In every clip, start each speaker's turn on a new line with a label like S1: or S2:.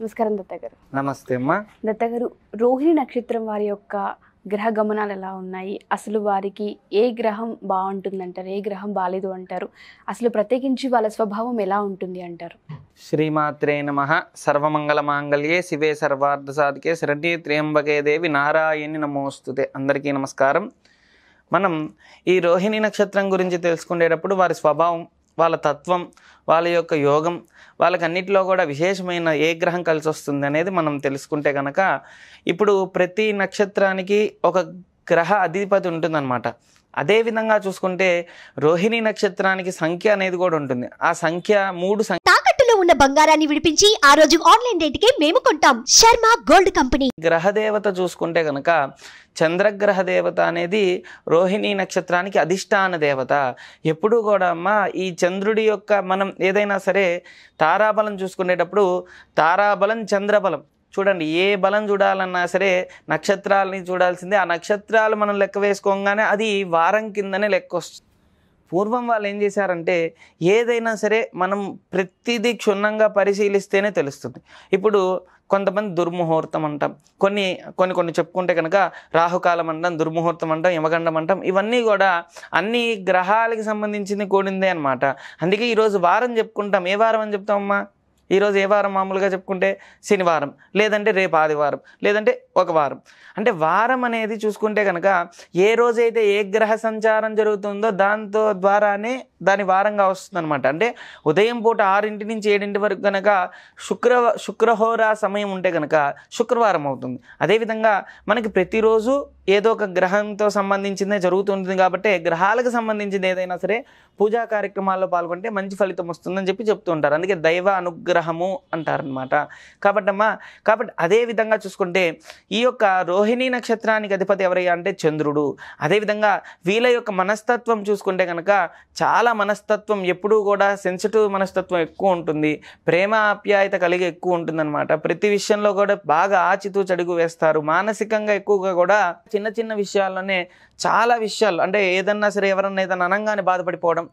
S1: నమస్కారం దత్త గారు నమస్తే అమ్మా దత్త గారు రోహిణి నక్షత్రం వారి యొక్క గ్రహ గమనాలు ఎలా ఉన్నాయి అసలు వారికి ఏ గ్రహం బాగుంటుంది అంటారు ఏ గ్రహం బాగాలేదు అంటారు అసలు ప్రత్యేకించి వాళ్ళ స్వభావం ఎలా ఉంటుంది అంటారు శ్రీమాత్రే నమ సర్వమంగళ మాంగళ్యే శివే సర్వార్థ సాధికే శరణి త్రియంబకే దేవి నారాయణి నమోస్తుతే అందరికీ నమస్కారం మనం ఈ రోహిణి నక్షత్రం గురించి తెలుసుకునేటప్పుడు వారి స్వభావం వాళ్ళ తత్వం వాళ్ళ యొక్క యోగం వాళ్ళకన్నిటిలో కూడా విశేషమైన ఏ గ్రహం కలిసి వస్తుంది అనేది మనం తెలుసుకుంటే కనుక ఇప్పుడు ప్రతి నక్షత్రానికి ఒక గ్రహ అధిపతి ఉంటుందన్నమాట అదేవిధంగా చూసుకుంటే రోహిణి నక్షత్రానికి సంఖ్య అనేది కూడా ఉంటుంది ఆ సంఖ్య మూడు సంఖ్య బంగారాన్ని విడిపించి ఆ రోజు ఆన్లైన్ రేటుకే మేము కొంటాం శర్మ గోల్డ్ కంపెనీ గ్రహదేవత చూసుకుంటే కనుక చంద్రగ్రహ దేవత అనేది రోహిణి నక్షత్రానికి అధిష్టాన దేవత ఎప్పుడూ కూడా అమ్మ ఈ చంద్రుడి యొక్క మనం ఏదైనా సరే తారాబలం చూసుకునేటప్పుడు తారాబలం చంద్రబలం చూడండి ఏ బలం చూడాలన్నా సరే నక్షత్రాలని చూడాల్సిందే ఆ నక్షత్రాలు మనం లెక్క వేసుకోగానే అది వారం కిందనే లెక్క వస్తుంది పూర్వం వాళ్ళు ఏం చేశారంటే ఏదైనా సరే మనం ప్రతిదీ క్షుణ్ణంగా పరిశీలిస్తేనే తెలుస్తుంది ఇప్పుడు కొంతమంది దుర్ముహూర్తం అంటాం కొన్ని కొన్ని కొన్ని చెప్పుకుంటే కనుక రాహుకాలం అంటాం దుర్ముహూర్తం అంటాం యమగండం అంటాం ఇవన్నీ కూడా అన్ని గ్రహాలకి సంబంధించింది కూడిందే అనమాట అందుకే ఈరోజు వారం చెప్పుకుంటాం ఏ వారం అని చెప్తామమ్మా ఈరోజు ఏ వారం మామూలుగా చెప్పుకుంటే శనివారం లేదంటే రేపు ఆదివారం లేదంటే ఒక వారం అంటే వారం అనేది చూసుకుంటే కనుక ఏ రోజైతే ఏ గ్రహ సంచారం జరుగుతుందో దాంతో ద్వారానే దాని వారంగా వస్తుందన్నమాట అంటే ఉదయం పూట ఆరింటి నుంచి ఏడింటి వరకు కనుక శుక్ర శుక్రహోరా సమయం ఉంటే కనుక శుక్రవారం అవుతుంది అదేవిధంగా మనకి ప్రతిరోజు ఏదో ఒక గ్రహంతో సంబంధించిందే జరుగుతుంటుంది కాబట్టి గ్రహాలకు సంబంధించింది ఏదైనా సరే పూజా కార్యక్రమాల్లో పాల్గొంటే మంచి ఫలితం వస్తుందని చెప్పి చెప్తూ ఉంటారు అందుకే దైవ అనుగ్రహము అంటారనమాట కాబట్టమ్మా కాబట్టి అదే విధంగా చూసుకుంటే ఈ యొక్క రోహిణీ నక్షత్రానికి అధిపతి ఎవరయ్యా అంటే చంద్రుడు అదేవిధంగా వీళ్ళ యొక్క మనస్తత్వం చూసుకుంటే కనుక చాలా మనస్తత్వం ఎప్పుడూ కూడా సెన్సిటివ్ మనస్తత్వం ఎక్కువ ఉంటుంది ప్రేమ ఆప్యాయత కలిగి ఎక్కువ ఉంటుందన్నమాట ప్రతి విషయంలో కూడా బాగా చడుగు వేస్తారు మానసికంగా ఎక్కువగా కూడా చిన్న చిన్న విషయాల్లోనే చాలా విషయాలు అంటే ఏదన్నా సరే ఎవరన్నా ఏదన్నా అనంగానే బాధపడిపోవడం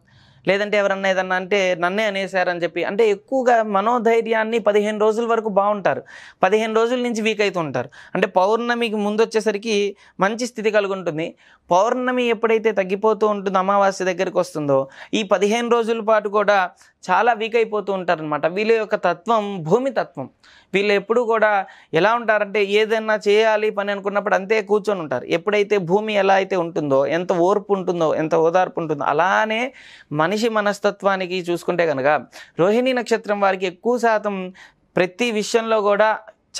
S1: లేదంటే ఎవరన్నా ఏదన్నా అంటే నన్నే అనేసారని చెప్పి అంటే ఎక్కువగా మనోధైర్యాన్ని పదిహేను రోజుల వరకు బాగుంటారు పదిహేను రోజుల నుంచి వీక్ అవుతూ ఉంటారు అంటే పౌర్ణమికి ముందు వచ్చేసరికి మంచి స్థితి కలిగి ఉంటుంది పౌర్ణమి ఎప్పుడైతే తగ్గిపోతూ ఉంటుందో అమావాస్య దగ్గరికి వస్తుందో ఈ పదిహేను రోజుల పాటు కూడా చాలా వీక్ అయిపోతూ ఉంటారనమాట వీళ్ళ యొక్క తత్వం భూమి తత్వం వీళ్ళు ఎప్పుడు కూడా ఎలా ఉంటారంటే ఏదైనా చేయాలి పని అనుకున్నప్పుడు అంతే కూర్చొని ఉంటారు ఎప్పుడైతే భూమి ఎలా అయితే ఉంటుందో ఎంత ఓర్పు ఉంటుందో ఎంత ఓదార్పు ఉంటుందో అలానే మనిషి మనస్తత్వానికి చూసుకుంటే కనుక రోహిణీ నక్షత్రం వారికి ఎక్కువ శాతం ప్రతి విషయంలో కూడా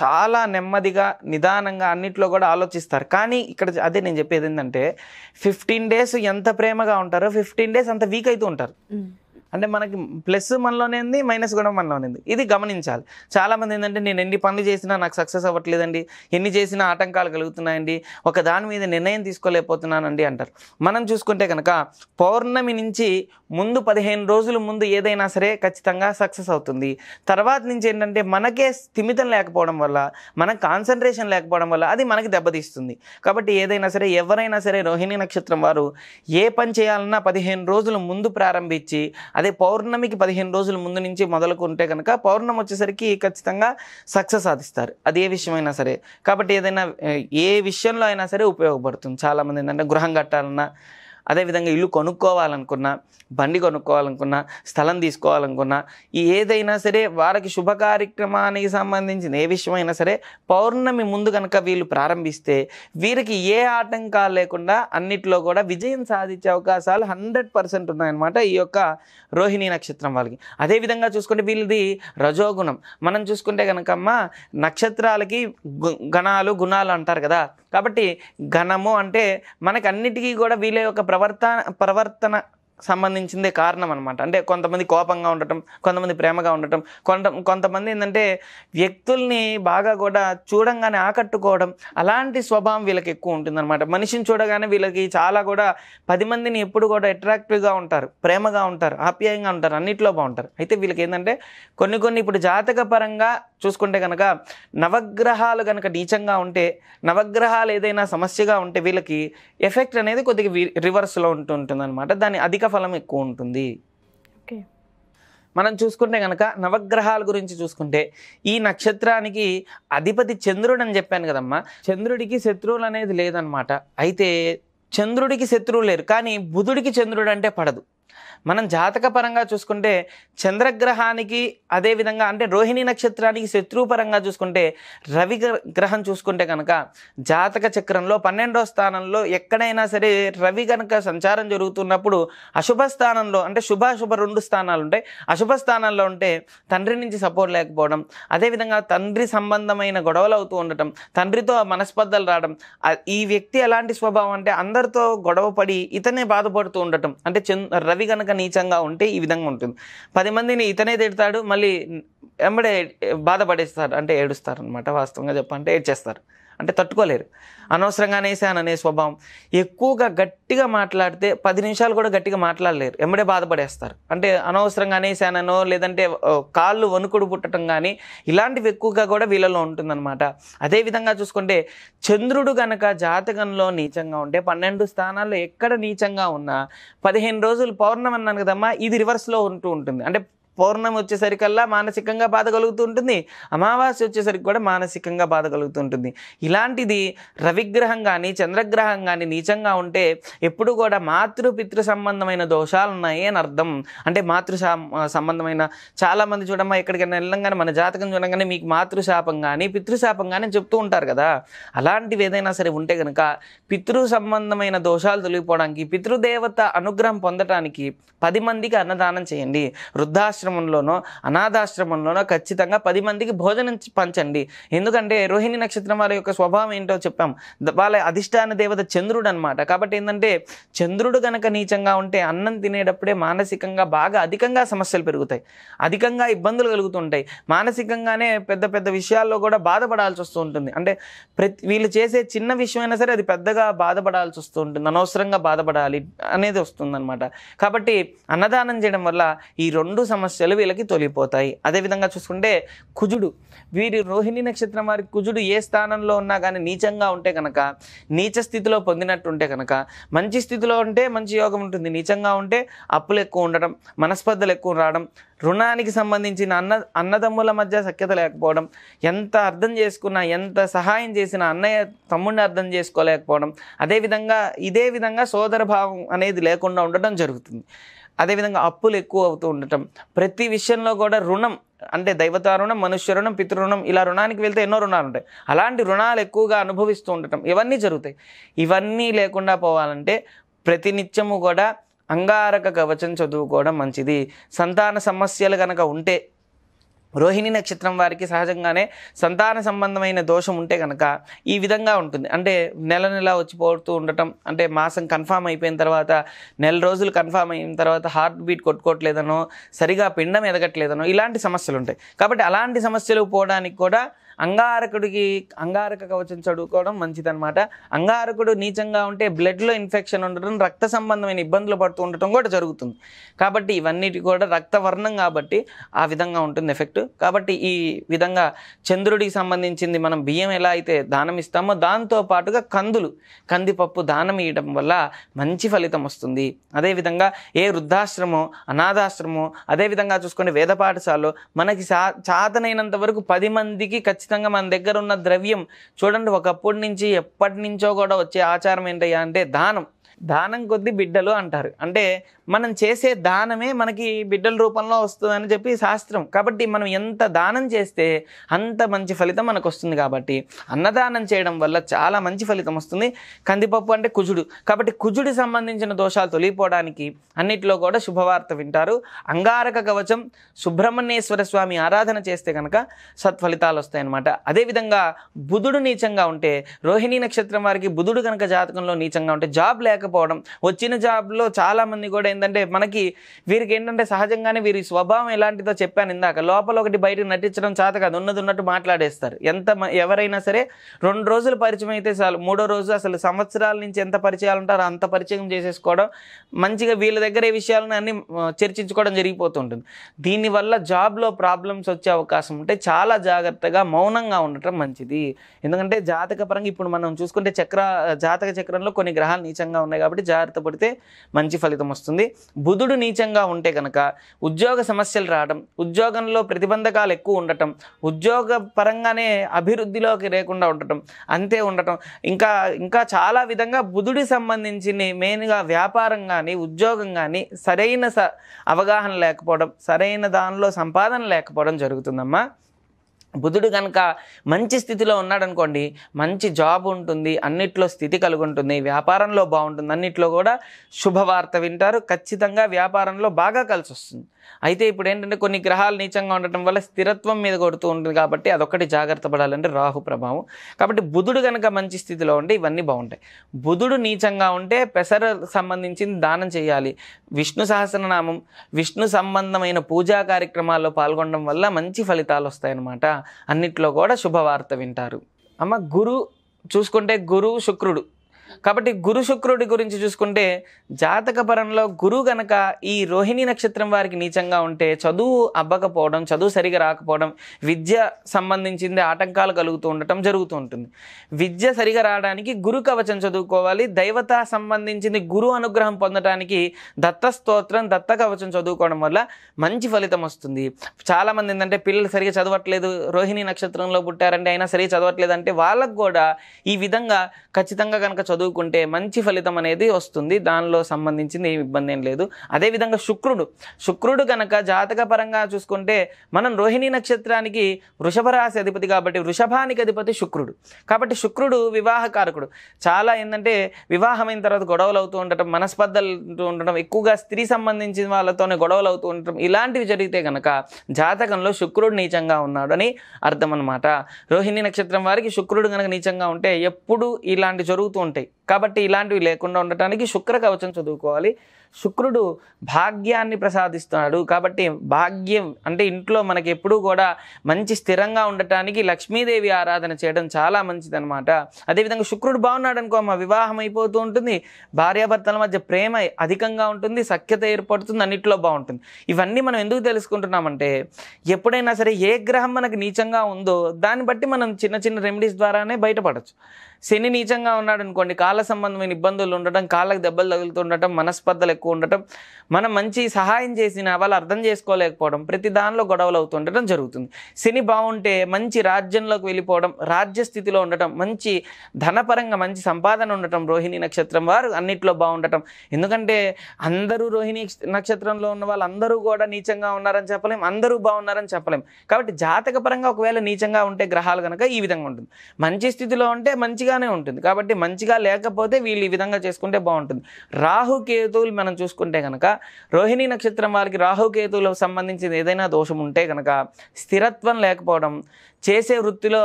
S1: చాలా నెమ్మదిగా నిదానంగా అన్నిట్లో కూడా ఆలోచిస్తారు కానీ ఇక్కడ అదే నేను చెప్పేది ఏంటంటే ఫిఫ్టీన్ డేస్ ఎంత ప్రేమగా ఉంటారో ఫిఫ్టీన్ డేస్ అంత వీక్ అవుతూ ఉంటారు అంటే మనకి ప్లస్ మనలోనేంది మైనస్ కూడా ఉంది ఇది గమనించాలి చాలామంది ఏంటంటే నేను ఎన్ని పనులు చేసినా నాకు సక్సెస్ అవ్వట్లేదండి ఎన్ని చేసినా ఆటంకాలు కలుగుతున్నాయండి ఒక దాని మీద నిర్ణయం తీసుకోలేకపోతున్నానండి అంటారు మనం చూసుకుంటే కనుక పౌర్ణమి నుంచి ముందు పదిహేను రోజుల ముందు ఏదైనా సరే ఖచ్చితంగా సక్సెస్ అవుతుంది తర్వాత నుంచి ఏంటంటే మనకే స్థిమితం లేకపోవడం వల్ల మన కాన్సన్ట్రేషన్ లేకపోవడం వల్ల అది మనకి దెబ్బతీస్తుంది కాబట్టి ఏదైనా సరే ఎవరైనా సరే రోహిణి నక్షత్రం వారు ఏ పని చేయాలన్నా పదిహేను రోజులు ముందు ప్రారంభించి అదే పౌర్ణమికి పదిహేను రోజుల ముందు నుంచి మొదలుకుంటే కనుక పౌర్ణమి వచ్చేసరికి ఖచ్చితంగా సక్సెస్ సాధిస్తారు అది ఏ విషయమైనా సరే కాబట్టి ఏదైనా ఏ విషయంలో అయినా సరే ఉపయోగపడుతుంది చాలామంది ఏంటంటే గృహం కట్టాలన్నా అదేవిధంగా ఇల్లు కొనుక్కోవాలనుకున్నా బండి కొనుక్కోవాలనుకున్నా స్థలం తీసుకోవాలనుకున్నా ఏదైనా సరే వారికి శుభ కార్యక్రమానికి సంబంధించిన ఏ విషయమైనా సరే పౌర్ణమి ముందు కనుక వీళ్ళు ప్రారంభిస్తే వీరికి ఏ ఆటంకాలు లేకుండా అన్నిట్లో కూడా విజయం సాధించే అవకాశాలు హండ్రెడ్ పర్సెంట్ ఉన్నాయన్నమాట ఈ యొక్క రోహిణి నక్షత్రం వాళ్ళకి అదేవిధంగా చూసుకుంటే వీళ్ళది రజోగుణం మనం చూసుకుంటే కనుకమ్మ నక్షత్రాలకి గుణాలు గుణాలు అంటారు కదా కాబట్టి గణము అంటే మనకు అన్నిటికీ కూడా వీళ్ళ యొక్క pervartana pervartana సంబంధించిందే కారణం అనమాట అంటే కొంతమంది కోపంగా ఉండటం కొంతమంది ప్రేమగా ఉండటం కొంత కొంతమంది ఏంటంటే వ్యక్తుల్ని బాగా కూడా చూడంగానే ఆకట్టుకోవడం అలాంటి స్వభావం వీళ్ళకి ఎక్కువ ఉంటుందన్నమాట మనిషిని చూడగానే వీళ్ళకి చాలా కూడా పది మందిని ఎప్పుడు కూడా అట్రాక్టివ్గా ఉంటారు ప్రేమగా ఉంటారు ఆప్యాయంగా ఉంటారు అన్నిట్లో బాగుంటారు అయితే వీళ్ళకి ఏంటంటే కొన్ని కొన్ని ఇప్పుడు జాతక పరంగా చూసుకుంటే కనుక నవగ్రహాలు కనుక నీచంగా ఉంటే నవగ్రహాలు ఏదైనా సమస్యగా ఉంటే వీళ్ళకి ఎఫెక్ట్ అనేది కొద్దిగా రివర్స్లో అనమాట దాని అధిక ఫలం ఎక్కువ ఉంటుంది మనం చూసుకుంటే కనుక నవగ్రహాల గురించి చూసుకుంటే ఈ నక్షత్రానికి అధిపతి చంద్రుడు అని చెప్పాను కదమ్మా చంద్రుడికి శత్రువులు అనేది లేదనమాట అయితే చంద్రుడికి శత్రువులు లేరు కానీ బుధుడికి చంద్రుడు అంటే పడదు మనం జాతకపరంగా చూసుకుంటే చంద్రగ్రహానికి అదేవిధంగా అంటే రోహిణి నక్షత్రానికి శత్రువు పరంగా చూసుకుంటే రవి గ్రహం చూసుకుంటే కనుక జాతక చక్రంలో పన్నెండో స్థానంలో ఎక్కడైనా సరే రవి కనుక సంచారం జరుగుతున్నప్పుడు అశుభ స్థానంలో అంటే శుభాశుభ రెండు స్థానాలు ఉంటాయి అశుభ స్థానంలో ఉంటే తండ్రి నుంచి సపోర్ట్ లేకపోవడం అదేవిధంగా తండ్రి సంబంధమైన గొడవలు అవుతూ ఉండటం తండ్రితో మనస్పర్ధలు రావడం ఈ వ్యక్తి ఎలాంటి స్వభావం అంటే అందరితో గొడవపడి ఇతనే బాధపడుతూ ఉండటం అంటే రవి అవి కనుక నీచంగా ఉంటే ఈ విధంగా ఉంటుంది పది మందిని ఇతనే తిడతాడు మళ్ళీ వెంబడే బాధపడేస్తారు అంటే ఏడుస్తారు అనమాట వాస్తవంగా చెప్పంటే ఏడ్చేస్తారు అంటే తట్టుకోలేరు అనవసరంగా అనేసాను అనే స్వభావం ఎక్కువగా గట్టిగా మాట్లాడితే పది నిమిషాలు కూడా గట్టిగా మాట్లాడలేరు ఎమ్మడే బాధపడేస్తారు అంటే అనవసరంగా అనేసానో లేదంటే కాళ్ళు వణుకుడు పుట్టడం కానీ ఇలాంటివి ఎక్కువగా కూడా వీళ్ళలో ఉంటుందన్నమాట అదేవిధంగా చూసుకుంటే చంద్రుడు గనక జాతకంలో నీచంగా ఉంటే పన్నెండు స్థానాల్లో ఎక్కడ నీచంగా ఉన్నా పదిహేను రోజులు పౌర్ణమి అన్నాను కదమ్మా ఇది రివర్స్లో ఉంటూ ఉంటుంది అంటే పౌర్ణమి వచ్చేసరికల్లా మానసికంగా బాధ కలుగుతూ ఉంటుంది అమావాస్య వచ్చేసరికి కూడా మానసికంగా బాధ కలుగుతూ ఉంటుంది ఇలాంటిది రవిగ్రహం కానీ చంద్రగ్రహం కానీ నీచంగా ఉంటే ఎప్పుడు కూడా మాతృపితృ సంబంధమైన దోషాలు ఉన్నాయి అని అర్థం అంటే మాతృ సంబంధమైన చాలామంది చూడమ్మా ఎక్కడికైనా కానీ మన జాతకం చూడంగానే మీకు మాతృశాపం కానీ పితృశాపం కానీ చెప్తూ ఉంటారు కదా అలాంటివి ఏదైనా సరే ఉంటే కనుక పితృ సంబంధమైన దోషాలు తొలగిపోవడానికి పితృదేవత అనుగ్రహం పొందటానికి పది మందికి అన్నదానం చేయండి వృద్ధాశ్రమం ఆశ్రమంలోనో అనాథాశ్రమంలోనో ఖచ్చితంగా పది మందికి భోజనం పంచండి ఎందుకంటే రోహిణి నక్షత్రం వారి యొక్క స్వభావం ఏంటో చెప్పాం వాళ్ళ అధిష్టాన దేవత చంద్రుడు అనమాట కాబట్టి ఏంటంటే చంద్రుడు గనక నీచంగా ఉంటే అన్నం తినేటప్పుడే మానసికంగా బాగా అధికంగా సమస్యలు పెరుగుతాయి అధికంగా ఇబ్బందులు కలుగుతుంటాయి మానసికంగానే పెద్ద పెద్ద విషయాల్లో కూడా బాధపడాల్సి వస్తూ ఉంటుంది అంటే ప్రతి వీళ్ళు చేసే చిన్న విషయమైనా సరే అది పెద్దగా బాధపడాల్సి వస్తూ ఉంటుంది అనవసరంగా బాధపడాలి అనేది వస్తుందన్నమాట కాబట్టి అన్నదానం చేయడం వల్ల ఈ రెండు సమస్యలు వీళ్ళకి తొలిపోతాయి అదేవిధంగా చూసుకుంటే కుజుడు వీరి రోహిణి నక్షత్రం వారి కుజుడు ఏ స్థానంలో ఉన్నా కానీ నీచంగా ఉంటే కనుక నీచ స్థితిలో పొందినట్టు ఉంటే కనుక మంచి స్థితిలో ఉంటే మంచి యోగం ఉంటుంది నీచంగా ఉంటే అప్పులు ఎక్కువ ఉండడం మనస్పర్ధలు ఎక్కువ రావడం రుణానికి సంబంధించిన అన్న అన్నదమ్ముల మధ్య సఖ్యత లేకపోవడం ఎంత అర్థం చేసుకున్నా ఎంత సహాయం చేసిన అన్నయ్య తమ్ముడిని అర్థం చేసుకోలేకపోవడం అదేవిధంగా ఇదే విధంగా సోదర భావం అనేది లేకుండా ఉండడం జరుగుతుంది అదేవిధంగా అప్పులు ఎక్కువ అవుతూ ఉండటం ప్రతి విషయంలో కూడా రుణం అంటే దైవత రుణం మనుష్య రుణం పితృరుణం ఇలా రుణానికి వెళ్తే ఎన్నో రుణాలు ఉంటాయి అలాంటి రుణాలు ఎక్కువగా అనుభవిస్తూ ఉండటం ఇవన్నీ జరుగుతాయి ఇవన్నీ లేకుండా పోవాలంటే ప్రతినిత్యము కూడా అంగారక కవచం చదువుకోవడం మంచిది సంతాన సమస్యలు కనుక ఉంటే రోహిణి నక్షత్రం వారికి సహజంగానే సంతాన సంబంధమైన దోషం ఉంటే కనుక ఈ విధంగా ఉంటుంది అంటే నెల నెల వచ్చిపోతూ ఉండటం అంటే మాసం కన్ఫామ్ అయిపోయిన తర్వాత నెల రోజులు కన్ఫామ్ అయిన తర్వాత హార్ట్ బీట్ కొట్టుకోవట్లేదనో సరిగా పిండం ఎదగట్లేదనో ఇలాంటి సమస్యలు ఉంటాయి కాబట్టి అలాంటి సమస్యలు పోవడానికి కూడా అంగారకుడికి అంగారక కవచం చదువుకోవడం మంచిదనమాట అంగారకుడు నీచంగా ఉంటే బ్లడ్లో ఇన్ఫెక్షన్ ఉండడం రక్త సంబంధమైన ఇబ్బందులు పడుతూ ఉండటం కూడా జరుగుతుంది కాబట్టి ఇవన్నిటి కూడా రక్తవర్ణం కాబట్టి ఆ విధంగా ఉంటుంది ఎఫెక్ట్ కాబట్టి ఈ విధంగా చంద్రుడికి సంబంధించింది మనం బియ్యం ఎలా అయితే దానం ఇస్తామో దాంతో పాటుగా కందులు కందిపప్పు దానం ఇవ్వడం వల్ల మంచి ఫలితం వస్తుంది అదేవిధంగా ఏ వృద్ధాశ్రమం అనాథాశ్రమో అదేవిధంగా చూసుకునే వేద పాఠశాలలో మనకి సా చాతనైనంత వరకు పది మందికి ఖచ్చితంగా మన దగ్గర ఉన్న ద్రవ్యం చూడండి ఒకప్పటి నుంచి ఎప్పటి నుంచో కూడా వచ్చే ఆచారం ఏంటయ్యా అంటే దానం దానం కొద్ది బిడ్డలు అంటారు అంటే మనం చేసే దానమే మనకి బిడ్డల రూపంలో వస్తుందని చెప్పి శాస్త్రం కాబట్టి మనం ఎంత దానం చేస్తే అంత మంచి ఫలితం మనకు వస్తుంది కాబట్టి అన్నదానం చేయడం వల్ల చాలా మంచి ఫలితం వస్తుంది కందిపప్పు అంటే కుజుడు కాబట్టి కుజుడి సంబంధించిన దోషాలు తొలిగిపోవడానికి అన్నిట్లో కూడా శుభవార్త వింటారు అంగారక కవచం సుబ్రహ్మణ్యేశ్వర స్వామి ఆరాధన చేస్తే కనుక సత్ఫలితాలు వస్తాయన్నమాట అదేవిధంగా బుధుడు నీచంగా ఉంటే రోహిణీ నక్షత్రం వారికి బుధుడు కనుక జాతకంలో నీచంగా ఉంటే జాబ్ లేకపోవడం వచ్చిన జాబ్లో చాలామంది కూడా ఏంటంటే మనకి వీరికి ఏంటంటే సహజంగానే వీరి స్వభావం ఎలాంటిదో చెప్పాను ఇందాక లోపల ఒకటి బయటకు నటించడం చేత కాదు ఉన్నది ఉన్నట్టు మాట్లాడేస్తారు ఎంత ఎవరైనా సరే రెండు రోజులు పరిచయం అయితే చాలు మూడో రోజు అసలు సంవత్సరాల నుంచి ఎంత పరిచయాలు ఉంటారో అంత పరిచయం చేసేసుకోవడం మంచిగా వీళ్ళ దగ్గర ఏ విషయాలను అన్ని చర్చించుకోవడం జరిగిపోతుంటుంది దీనివల్ల జాబ్లో ప్రాబ్లమ్స్ వచ్చే అవకాశం ఉంటే చాలా జాగ్రత్తగా మౌనంగా ఉండటం మంచిది ఎందుకంటే జాతక పరంగా ఇప్పుడు మనం చూసుకుంటే చక్ర జాతక చక్రంలో కొన్ని గ్రహాలు నీచంగా ఉన్నాయి కాబట్టి జాగ్రత్త పడితే మంచి ఫలితం వస్తుంది బుధుడు నీచంగా ఉంటే కనుక ఉద్యోగ సమస్యలు రావడం ఉద్యోగంలో ప్రతి ప్రతిబంధకాలు ఎక్కువ ఉండటం ఉద్యోగ పరంగానే అభివృద్ధిలోకి లేకుండా ఉండటం అంతే ఉండటం ఇంకా ఇంకా చాలా విధంగా బుధుడి సంబంధించి మెయిన్గా వ్యాపారం కానీ ఉద్యోగం కానీ సరైన అవగాహన లేకపోవడం సరైన దానిలో సంపాదన లేకపోవడం జరుగుతుందమ్మా బుధుడు కనుక మంచి స్థితిలో ఉన్నాడనుకోండి మంచి జాబ్ ఉంటుంది అన్నిట్లో స్థితి కలిగి ఉంటుంది వ్యాపారంలో బాగుంటుంది అన్నిట్లో కూడా శుభవార్త వింటారు ఖచ్చితంగా వ్యాపారంలో బాగా కలిసి వస్తుంది అయితే ఇప్పుడు ఏంటంటే కొన్ని గ్రహాలు నీచంగా ఉండటం వల్ల స్థిరత్వం మీద కొడుతూ ఉంటుంది కాబట్టి అదొకటి జాగ్రత్త పడాలంటే రాహు ప్రభావం కాబట్టి బుధుడు కనుక మంచి స్థితిలో ఉంటే ఇవన్నీ బాగుంటాయి బుధుడు నీచంగా ఉంటే పెసర సంబంధించింది దానం చేయాలి విష్ణు సహస్రనామం విష్ణు సంబంధమైన పూజా కార్యక్రమాల్లో పాల్గొనడం వల్ల మంచి ఫలితాలు వస్తాయన్నమాట అన్నిట్లో కూడా శుభవార్త వింటారు అమ్మ గురు చూసుకుంటే గురువు శుక్రుడు కాబట్టి గురు శుక్రుడి గురించి చూసుకుంటే జాతకపరంలో గురువు గనక ఈ రోహిణి నక్షత్రం వారికి నీచంగా ఉంటే చదువు అబ్బకపోవడం చదువు సరిగా రాకపోవడం విద్య సంబంధించింది ఆటంకాలు కలుగుతూ ఉండటం జరుగుతూ ఉంటుంది విద్య సరిగా రావడానికి గురు కవచం చదువుకోవాలి దైవత సంబంధించింది గురు అనుగ్రహం పొందడానికి దత్త స్తోత్రం దత్త కవచం చదువుకోవడం వల్ల మంచి ఫలితం వస్తుంది చాలామంది ఏంటంటే పిల్లలు సరిగా చదవట్లేదు రోహిణి నక్షత్రంలో పుట్టారంటే అయినా సరిగా చదవట్లేదు అంటే వాళ్ళకు కూడా ఈ విధంగా ఖచ్చితంగా కనుక చదువు చదువుకుంటే మంచి ఫలితం అనేది వస్తుంది దానిలో సంబంధించింది ఏమి ఇబ్బంది ఏం లేదు అదేవిధంగా శుక్రుడు శుక్రుడు కనుక జాతక పరంగా చూసుకుంటే మనం రోహిణి నక్షత్రానికి వృషభ రాశి అధిపతి కాబట్టి వృషభానికి అధిపతి శుక్రుడు కాబట్టి శుక్రుడు వివాహకారకుడు చాలా ఏంటంటే వివాహమైన తర్వాత గొడవలు అవుతూ ఉండటం మనస్పర్ధలు ఉండటం ఎక్కువగా స్త్రీ సంబంధించిన వాళ్ళతోనే గొడవలు అవుతూ ఉండటం ఇలాంటివి జరిగితే కనుక జాతకంలో శుక్రుడు నీచంగా ఉన్నాడు అని అర్థం అనమాట రోహిణి నక్షత్రం వారికి శుక్రుడు కనుక నీచంగా ఉంటే ఎప్పుడు ఇలాంటి జరుగుతూ ఉంటాయి కాబట్టి ఇలాంటివి లేకుండా ఉండటానికి శుక్ర కవచం చదువుకోవాలి శుక్రుడు భాగ్యాన్ని ప్రసాదిస్తున్నాడు కాబట్టి భాగ్యం అంటే ఇంట్లో మనకి ఎప్పుడూ కూడా మంచి స్థిరంగా ఉండటానికి లక్ష్మీదేవి ఆరాధన చేయడం చాలా మంచిదనమాట అదేవిధంగా శుక్రుడు బాగున్నాడు అనుకో మా వివాహం అయిపోతూ ఉంటుంది భార్యాభర్తల మధ్య ప్రేమ అధికంగా ఉంటుంది సఖ్యత ఏర్పడుతుంది అన్నిట్లో బాగుంటుంది ఇవన్నీ మనం ఎందుకు తెలుసుకుంటున్నామంటే ఎప్పుడైనా సరే ఏ గ్రహం మనకు నీచంగా ఉందో దాన్ని బట్టి మనం చిన్న చిన్న రెమెడీస్ ద్వారానే బయటపడచ్చు శని నీచంగా ఉన్నాడు అనుకోండి కాళ్ళ సంబంధమైన ఇబ్బందులు ఉండటం కాళ్ళకు దెబ్బలు తగులుతుండటం మనస్పర్ధలు ఎక్కువ ఉండటం మనం మంచి సహాయం చేసిన వాళ్ళు అర్థం చేసుకోలేకపోవడం ప్రతి దానిలో గొడవలు అవుతుండటం జరుగుతుంది శని బాగుంటే మంచి రాజ్యంలోకి వెళ్ళిపోవడం రాజ్య స్థితిలో ఉండటం మంచి ధనపరంగా మంచి సంపాదన ఉండటం రోహిణి నక్షత్రం వారు అన్నిట్లో బాగుండటం ఎందుకంటే అందరూ రోహిణి నక్షత్రంలో ఉన్న వాళ్ళందరూ కూడా నీచంగా ఉన్నారని చెప్పలేం అందరూ బాగున్నారని చెప్పలేం కాబట్టి జాతకపరంగా ఒకవేళ నీచంగా ఉంటే గ్రహాలు కనుక ఈ విధంగా ఉంటుంది మంచి స్థితిలో ఉంటే మంచిగా మంచిగానే ఉంటుంది కాబట్టి మంచిగా లేకపోతే వీళ్ళు ఈ విధంగా చేసుకుంటే బాగుంటుంది రాహుకేతువులు మనం చూసుకుంటే కనుక రోహిణీ నక్షత్రం వారికి రాహుకేతువులకు సంబంధించిన ఏదైనా దోషం ఉంటే కనుక స్థిరత్వం లేకపోవడం చేసే వృత్తిలో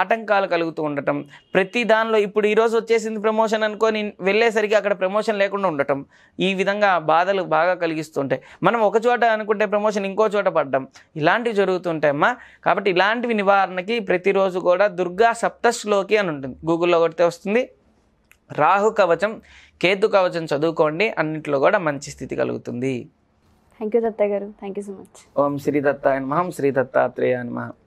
S1: ఆటంకాలు కలుగుతూ ఉండటం ప్రతి దానిలో ఇప్పుడు ఈరోజు వచ్చేసింది ప్రమోషన్ అనుకొని వెళ్ళేసరికి అక్కడ ప్రమోషన్ లేకుండా ఉండటం ఈ విధంగా బాధలు బాగా కలిగిస్తుంటాయి మనం ఒక చోట అనుకుంటే ప్రమోషన్ ఇంకో చోట పడ్డం ఇలాంటివి జరుగుతుంటాయమ్మా కాబట్టి ఇలాంటివి నివారణకి ప్రతిరోజు కూడా దుర్గా సప్తశ్లోకి అని ఉంటుంది గూగుల్ గూగుల్లో కొడితే వస్తుంది రాహు కవచం కేతు కవచం చదువుకోండి అన్నింటిలో కూడా మంచి స్థితి కలుగుతుంది thank you Datta garu thank you so much Om Shri అని మహం శ్రీ అని మహం